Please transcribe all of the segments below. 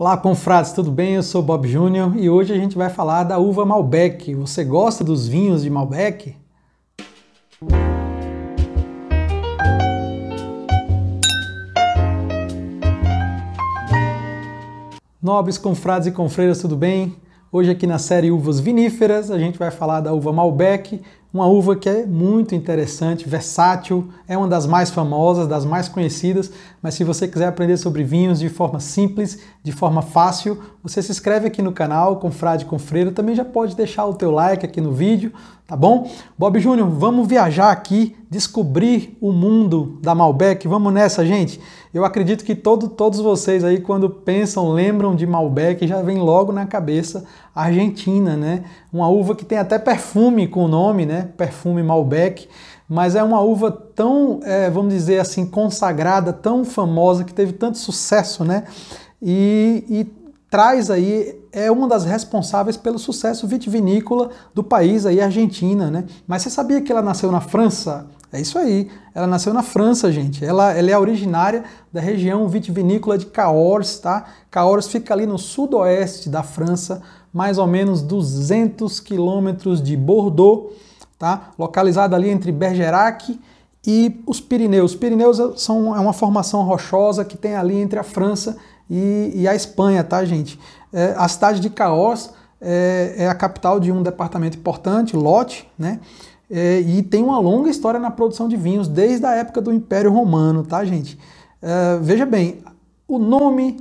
Olá, confrades, tudo bem? Eu sou Bob Júnior e hoje a gente vai falar da uva Malbec. Você gosta dos vinhos de Malbec? Nobres confrades e confreiras, tudo bem? Hoje aqui na série Uvas Viníferas, a gente vai falar da uva Malbec, uma uva que é muito interessante, versátil, é uma das mais famosas, das mais conhecidas, mas se você quiser aprender sobre vinhos de forma simples, de forma fácil, você se inscreve aqui no canal, Confrade Confreiro, também já pode deixar o teu like aqui no vídeo, tá bom? Bob Júnior, vamos viajar aqui, descobrir o mundo da Malbec, vamos nessa, gente? Eu acredito que todo, todos vocês aí, quando pensam, lembram de Malbec, já vem logo na cabeça a Argentina, né? Uma uva que tem até perfume com o nome, né? Perfume Malbec mas é uma uva tão, é, vamos dizer assim, consagrada, tão famosa, que teve tanto sucesso, né? E, e traz aí, é uma das responsáveis pelo sucesso vitivinícola do país aí, Argentina, né? Mas você sabia que ela nasceu na França? É isso aí, ela nasceu na França, gente. Ela, ela é originária da região vitivinícola de Cahors, tá? Cahors fica ali no sudoeste da França, mais ou menos 200 quilômetros de Bordeaux, tá? Localizada ali entre Bergerac e os Pirineus. Os Pirineus são, é uma formação rochosa que tem ali entre a França e, e a Espanha, tá, gente? É, a cidade de Caós é, é, a capital de um departamento importante, Lote, né? É, e tem uma longa história na produção de vinhos desde a época do Império Romano, tá, gente? É, veja bem, o nome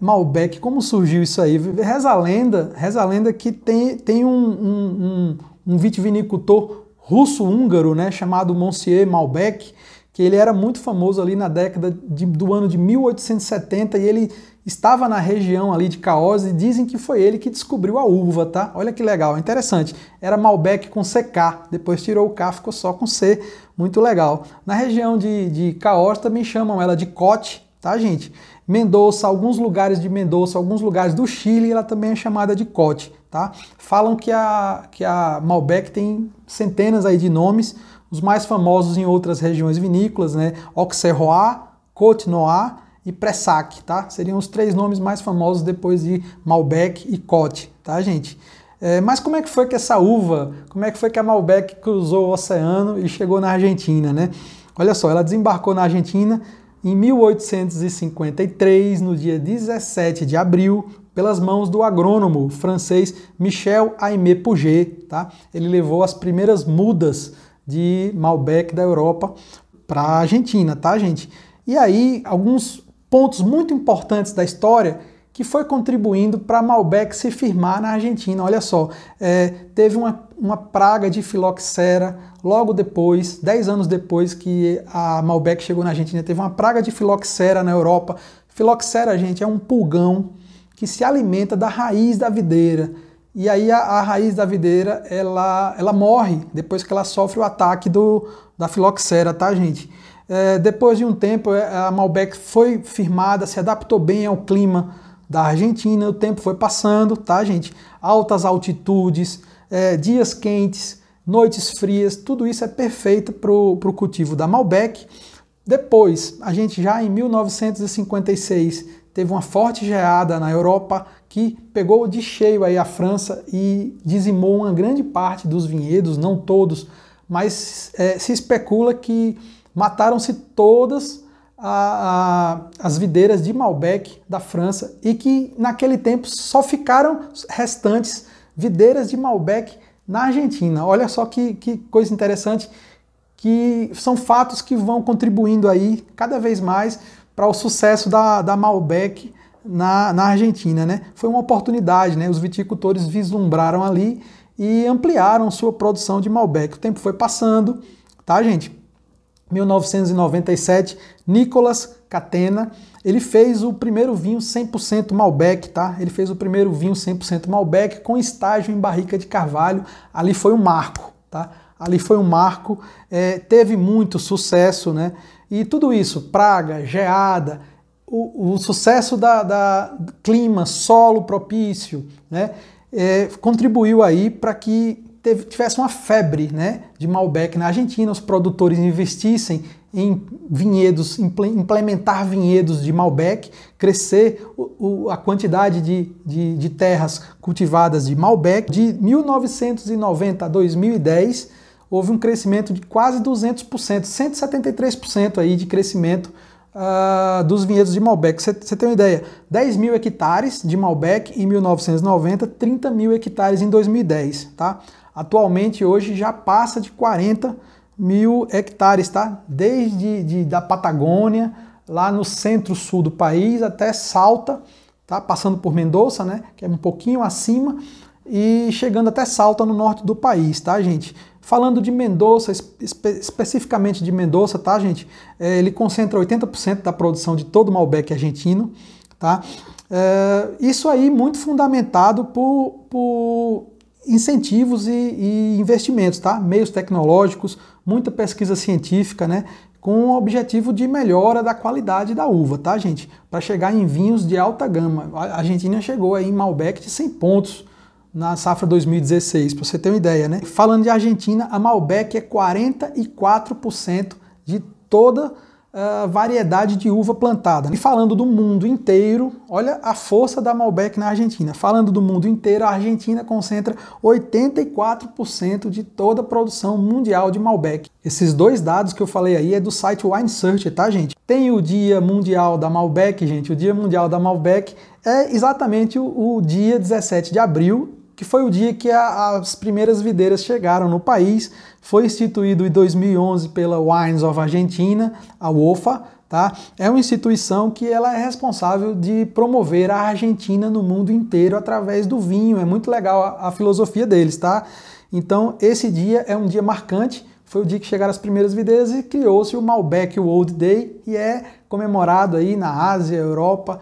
Malbec, como surgiu isso aí? Reza a lenda, reza a lenda que tem, tem um, um, um, um vitivinicultor russo-húngaro, né, chamado Monsieur Malbec, que ele era muito famoso ali na década de, do ano de 1870 e ele estava na região ali de Caos e dizem que foi ele que descobriu a uva, tá? Olha que legal, é interessante. Era Malbec com CK, depois tirou o K, ficou só com C, muito legal. Na região de, de Caoz também chamam ela de Cote, tá gente? Mendoza, alguns lugares de Mendoza, alguns lugares do Chile, ela também é chamada de Cote, tá? Falam que a, que a Malbec tem centenas aí de nomes, os mais famosos em outras regiões vinícolas, né? Auxerrois, Côte Noir e Pressac, tá? Seriam os três nomes mais famosos depois de Malbec e Côte, tá, gente? É, mas como é que foi que essa uva, como é que foi que a Malbec cruzou o oceano e chegou na Argentina, né? Olha só, ela desembarcou na Argentina em 1853, no dia 17 de abril, pelas mãos do agrônomo francês Michel Aimé Puget, tá? Ele levou as primeiras mudas de Malbec da Europa para a Argentina, tá, gente? E aí, alguns pontos muito importantes da história que foi contribuindo para Malbec se firmar na Argentina. Olha só, é, teve uma, uma praga de filoxera logo depois, 10 anos depois que a Malbec chegou na Argentina, teve uma praga de filoxera na Europa. Filoxera, gente, é um pulgão que se alimenta da raiz da videira. E aí a, a, raiz da videira, ela, ela morre depois que ela sofre o ataque do, da filoxera, tá, gente? É, depois de um tempo, é, a Malbec foi firmada, se adaptou bem ao clima da Argentina, o tempo foi passando, tá, gente? Altas altitudes, é, dias quentes, noites frias, tudo isso é perfeito para o cultivo da Malbec. Depois, a gente já em 1956 teve uma forte geada na Europa que pegou de cheio aí a França e dizimou uma grande parte dos vinhedos, não todos, mas é, se especula que mataram-se todas a, a, as videiras de Malbec da França e que naquele tempo só ficaram restantes videiras de Malbec na Argentina. Olha só que, que coisa interessante, que são fatos que vão contribuindo aí cada vez mais para o sucesso da, da Malbec na, na Argentina. Né? Foi uma oportunidade, né? os viticultores vislumbraram ali e ampliaram sua produção de Malbec. O tempo foi passando, tá, gente? 1997, Nicolas Catena, ele fez o primeiro vinho 100% Malbec, tá? Ele fez o primeiro vinho 100% Malbec com estágio em barrica de carvalho. Ali foi um marco, tá? Ali foi um marco, é, teve muito sucesso, né? E tudo isso, praga, geada, o, o sucesso da, da, clima, solo propício, né, é, contribuiu aí para que teve, tivesse uma febre né, de Malbec na Argentina, os produtores investissem em vinhedos, implementar vinhedos de Malbec, crescer o, o, a quantidade de, de, de terras cultivadas de Malbec de 1990 a 2010 houve um crescimento de quase 200%, 173% aí de crescimento uh, dos vinhedos de Malbec. Você tem uma ideia, 10 mil hectares de Malbec em 1990, 30 mil hectares em 2010, tá? Atualmente, hoje, já passa de 40 mil hectares, tá? Desde de, da Patagônia, lá no centro-sul do país, até Salta, tá? Passando por Mendoza, né? Que é um pouquinho acima, e chegando até Salta, no norte do país, tá, gente? Falando de Mendoza, espe especificamente de Mendoza, tá, gente? É, ele concentra 80% da produção de todo o Malbec argentino, tá? É, isso aí muito fundamentado por, por incentivos e, e, investimentos, tá? Meios tecnológicos, muita pesquisa científica, né? Com o objetivo de melhora da qualidade da uva, tá, gente? Para chegar em vinhos de alta gama. A Argentina chegou aí em Malbec de 100 pontos, na safra 2016, para você ter uma ideia, né? Falando de Argentina, a Malbec é 44% de toda a ah, variedade de uva plantada. Né? E falando do mundo inteiro, olha a força da Malbec na Argentina. Falando do mundo inteiro, a Argentina concentra 84% de toda a produção mundial de Malbec. Esses dois dados que eu falei aí é do site Wine Search, tá, gente? Tem o Dia Mundial da Malbec, gente. O Dia Mundial da Malbec é exatamente o, o dia 17 de abril que foi o dia que a, as primeiras videiras chegaram no país. Foi instituído em 2011 pela Wines of Argentina, a UOFA, tá? É uma instituição que ela é responsável de promover a Argentina no mundo inteiro através do vinho. É muito legal a, a filosofia deles, tá? Então, esse dia é um dia marcante. Foi o dia que chegaram as primeiras videiras e criou-se o Malbec World Day e é comemorado aí na Ásia, Europa,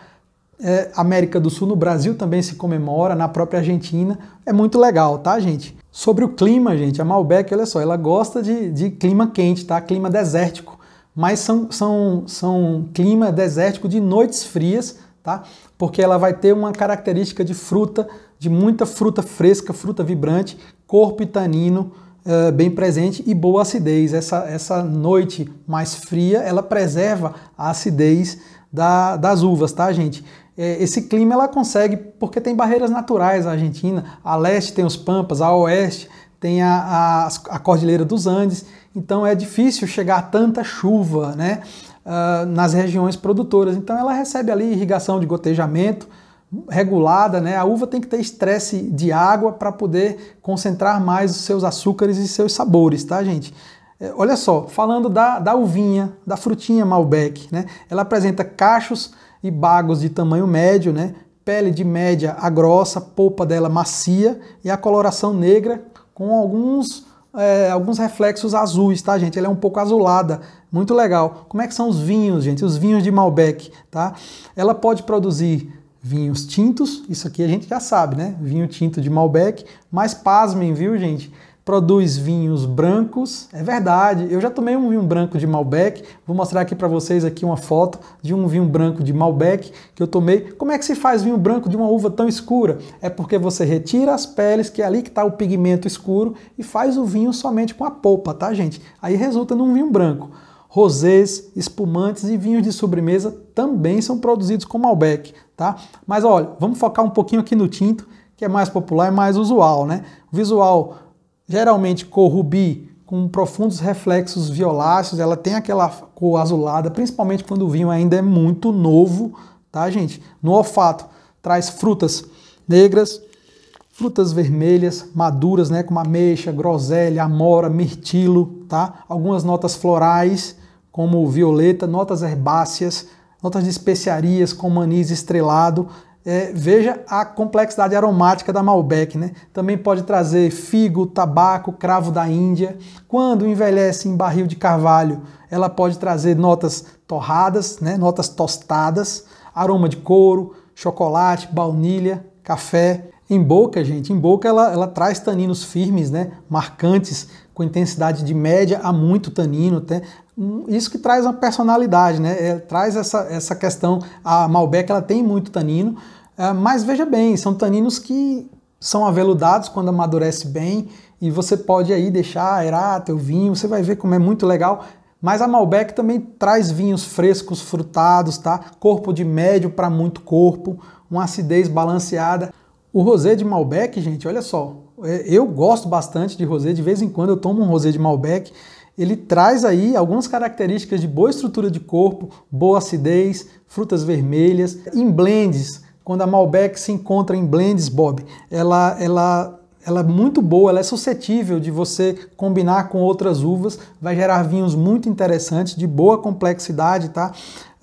é, América do Sul, no Brasil também se comemora, na própria Argentina. É muito legal, tá, gente? Sobre o clima, gente, a Malbec, olha só, ela gosta de, de clima quente, tá? Clima desértico. Mas são, são, são clima desértico de noites frias, tá? Porque ela vai ter uma característica de fruta, de muita fruta fresca, fruta vibrante, corpo e tanino é, bem presente e boa acidez. Essa, essa noite mais fria, ela preserva a acidez da, das uvas, tá, gente? É, esse clima ela consegue porque tem barreiras naturais na Argentina. A leste tem os Pampas, a oeste tem a, a, a Cordilheira dos Andes, então é difícil chegar tanta chuva né, uh, nas regiões produtoras. Então ela recebe ali irrigação de gotejamento regulada, né? A uva tem que ter estresse de água para poder concentrar mais os seus açúcares e seus sabores, tá, gente? É, olha só, falando da, da uvinha, da frutinha Malbec, né? Ela apresenta cachos e bagos de tamanho médio, né? pele de média a grossa, polpa dela macia e a coloração negra com alguns, é, alguns reflexos azuis, tá, gente? Ela é um pouco azulada, muito legal. Como é que são os vinhos, gente? Os vinhos de Malbec, tá? Ela pode produzir vinhos tintos, isso aqui a gente já sabe, né? Vinho tinto de Malbec, mas pasmem, viu, gente? produz vinhos brancos. É verdade, eu já tomei um vinho branco de Malbec. Vou mostrar aqui para vocês aqui uma foto de um vinho branco de Malbec que eu tomei. Como é que se faz vinho branco de uma uva tão escura? É porque você retira as peles, que é ali que está o pigmento escuro, e faz o vinho somente com a polpa, tá, gente? Aí resulta num vinho branco. Rosés, espumantes e vinhos de sobremesa também são produzidos com Malbec, tá? Mas olha, vamos focar um pouquinho aqui no tinto, que é mais popular e é mais usual, né? O visual geralmente cor rubi, com profundos reflexos violáceos, ela tem aquela cor azulada, principalmente quando o vinho ainda é muito novo, tá, gente? No olfato, traz frutas negras, frutas vermelhas, maduras, né, como ameixa, groselha, amora, mirtilo, tá? Algumas notas florais, como violeta, notas herbáceas, notas de especiarias, como anis estrelado, é, veja a complexidade aromática da Malbec, né? Também pode trazer figo, tabaco, cravo da Índia. Quando envelhece em barril de carvalho, ela pode trazer notas torradas, né? notas tostadas, aroma de couro, chocolate, baunilha, café. Em boca, gente, em boca ela, ela traz taninos firmes, né? marcantes, com intensidade de média a muito tanino, até isso que traz uma personalidade, né? É, traz essa, essa questão. A Malbec ela tem muito tanino, é, mas veja bem, são taninos que são aveludados quando amadurece bem e você pode aí deixar aerar teu vinho, você vai ver como é muito legal. Mas a Malbec também traz vinhos frescos, frutados, tá? Corpo de médio para muito corpo, uma acidez balanceada. O rosé de Malbec, gente, olha só, é, eu gosto bastante de rosé, de vez em quando eu tomo um rosé de Malbec ele traz aí algumas características de boa estrutura de corpo, boa acidez, frutas vermelhas, em blends. Quando a Malbec se encontra em blends, Bob, ela, ela, ela é muito boa, ela é suscetível de você combinar com outras uvas, vai gerar vinhos muito interessantes, de boa complexidade, tá?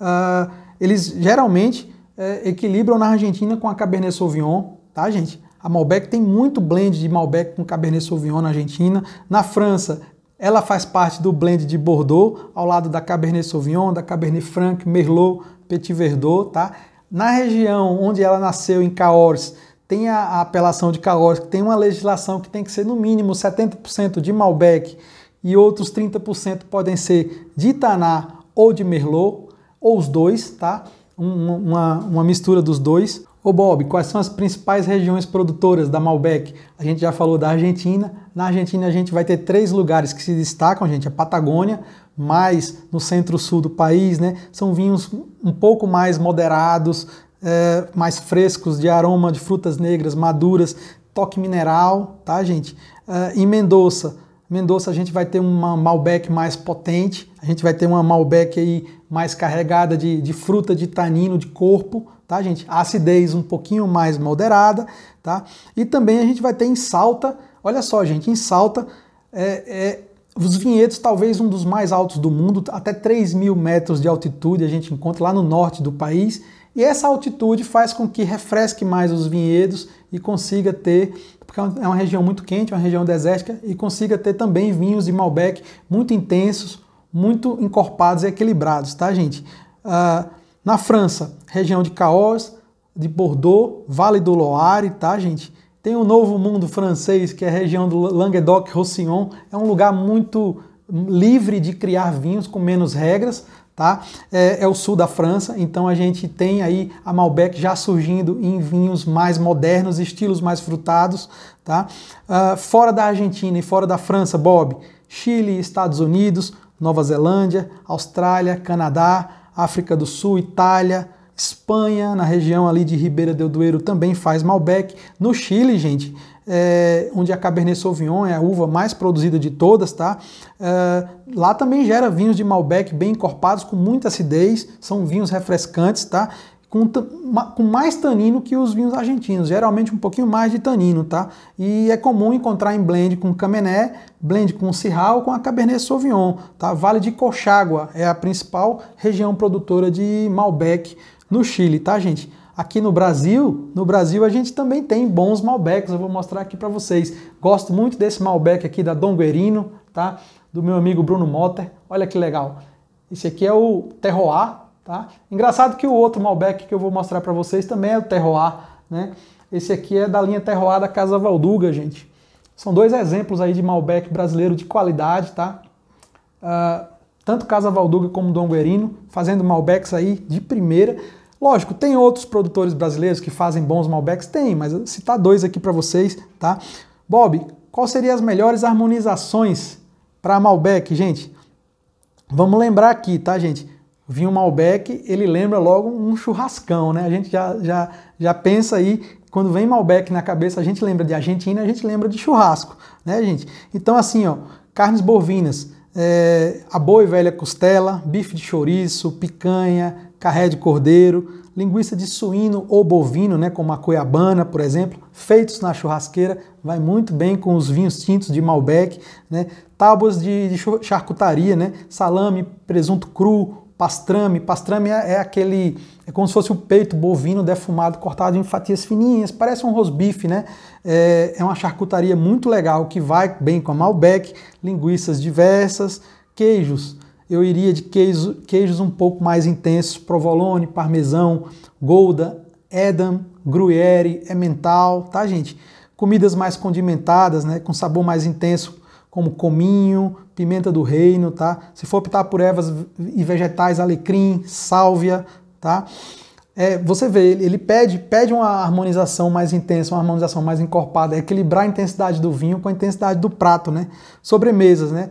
Uh, eles geralmente é, equilibram na Argentina com a Cabernet Sauvignon, tá, gente? A Malbec tem muito blend de Malbec com Cabernet Sauvignon na Argentina. Na França, ela faz parte do blend de Bordeaux, ao lado da Cabernet Sauvignon, da Cabernet Franc, Merlot, Petit Verdot, tá? Na região onde ela nasceu, em Caores, tem a, apelação de Caores, que tem uma legislação que tem que ser no mínimo 70% de Malbec e outros 30% podem ser de Taná ou de Merlot, ou os dois, tá? uma, uma mistura dos dois. Ô Bob, quais são as principais regiões produtoras da Malbec? A gente já falou da Argentina. Na Argentina a gente vai ter três lugares que se destacam, gente, a é Patagônia, mais no centro-sul do país, né? São vinhos um pouco mais moderados, é, mais frescos, de aroma de frutas negras maduras, toque mineral, tá, gente? É, em Mendoza, Mendonça a gente vai ter uma Malbec mais potente, a gente vai ter uma Malbec aí mais carregada de, de fruta, de tanino, de corpo, tá gente? acidez um pouquinho mais moderada, tá? E também a gente vai ter em Salta, olha só gente, em Salta é, é os vinhedos talvez um dos mais altos do mundo, até 3 mil metros de altitude a gente encontra lá no norte do país, e essa altitude faz com que refresque mais os vinhedos e consiga ter porque é, é uma região muito quente, é uma região desértica, e consiga ter também vinhos de Malbec muito intensos, muito encorpados e equilibrados, tá, gente? Uh, na França, região de Caos, de Bordeaux, Vale do Loire, tá, gente? Tem o um Novo Mundo francês, que é a região do Languedoc-Roussillon, é um lugar muito livre de criar vinhos com menos regras, tá? É, é, o sul da França, então a gente tem aí a Malbec já surgindo em vinhos mais modernos, estilos mais frutados, tá? Uh, fora da Argentina e fora da França, Bob, Chile, Estados Unidos, Nova Zelândia, Austrália, Canadá, África do Sul, Itália, Espanha, na região ali de Ribeira del Duero também faz Malbec. No Chile, gente, é, onde a Cabernet Sauvignon é a uva mais produzida de todas, tá? É, lá também gera vinhos de Malbec bem encorpados, com muita acidez, são vinhos refrescantes, tá? Com, com, mais tanino que os vinhos argentinos, geralmente um pouquinho mais de tanino, tá? E é comum encontrar em blend com Camené, blend com Syrah ou com a Cabernet Sauvignon, tá? Vale de Coxágua é a principal região produtora de Malbec no Chile, tá, gente? Aqui no Brasil, no Brasil a gente também tem bons Malbecs, eu vou mostrar aqui para vocês. Gosto muito desse Malbec aqui da Donguerino, tá? Do meu amigo Bruno Motter. Olha que legal. Esse aqui é o Terroir, tá? Engraçado que o outro Malbec que eu vou mostrar para vocês também é o Terroir, né? Esse aqui é da linha Terroir da Casa Valduga, gente. São dois exemplos aí de Malbec brasileiro de qualidade, tá? Uh, tanto Casa Valduga como Donguerino fazendo Malbecs aí de primeira. Lógico, tem outros produtores brasileiros que fazem bons Malbecs? Tem, mas vou citar dois aqui para vocês, tá? Bob, quais seriam as melhores harmonizações para Malbec, gente? Vamos lembrar aqui, tá, gente? Vinho Malbec, ele lembra logo um churrascão, né? A gente já, já, já pensa aí, quando vem Malbec na cabeça, a gente lembra de Argentina, a gente lembra de churrasco, né, gente? Então, assim, ó, carnes bovinas, é, a boa e velha costela, bife de chouriço, picanha, carré de cordeiro, linguiça de suíno ou bovino, né, como a cuiabana, por exemplo, feitos na churrasqueira, vai muito bem com os vinhos tintos de Malbec, né, tábuas de, de charcutaria, né, salame, presunto cru, pastrame. Pastrame é, é, aquele, é como se fosse o peito bovino defumado, cortado em fatias fininhas, parece um rosbife, né? É, é uma charcutaria muito legal que vai bem com a Malbec, linguiças diversas, queijos, eu iria de queijo, queijos um pouco mais intensos, provolone, parmesão, gouda, edam, gruyere, emmental, tá, gente? Comidas mais condimentadas, né, com sabor mais intenso, como cominho, pimenta do reino, tá? Se for optar por ervas e vegetais, alecrim, sálvia, tá? É, você vê, ele pede, pede uma harmonização mais intensa, uma harmonização mais encorpada, é equilibrar a intensidade do vinho com a intensidade do prato, né? Sobremesas, né?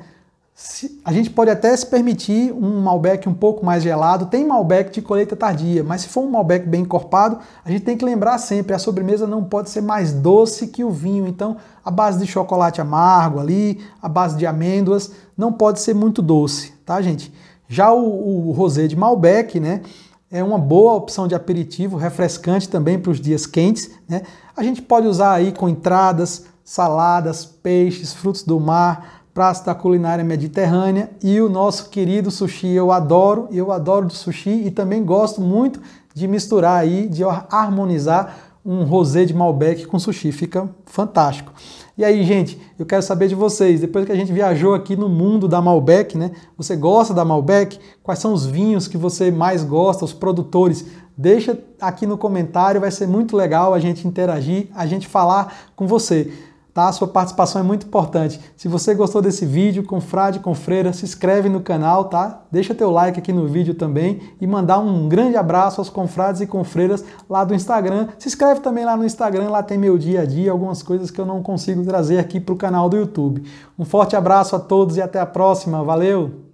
a gente pode até se permitir um Malbec um pouco mais gelado. Tem Malbec de colheita tardia, mas se for um Malbec bem encorpado, a gente tem que lembrar sempre, a sobremesa não pode ser mais doce que o vinho. Então, a base de chocolate amargo ali, a base de amêndoas, não pode ser muito doce, tá, gente? Já o, o rosé de Malbec, né, é uma boa opção de aperitivo, refrescante também para os dias quentes, né? A gente pode usar aí com entradas, saladas, peixes, frutos do mar, pratos da culinária mediterrânea e o nosso querido sushi. Eu adoro, eu adoro de sushi e também gosto muito de misturar aí, de harmonizar um rosé de Malbec com sushi, fica fantástico. E aí, gente, eu quero saber de vocês, depois que a gente viajou aqui no mundo da Malbec, né? Você gosta da Malbec? Quais são os vinhos que você mais gosta, os produtores? Deixa aqui no comentário, vai ser muito legal a gente interagir, a gente falar com você. Tá? A sua participação é muito importante. Se você gostou desse vídeo, com frade, com freira, se inscreve no canal, tá? Deixa teu like aqui no vídeo também e mandar um grande abraço aos confrades e confreiras lá do Instagram. Se inscreve também lá no Instagram, lá tem meu dia a dia, algumas coisas que eu não consigo trazer aqui para o canal do YouTube. Um forte abraço a todos e até a próxima. Valeu!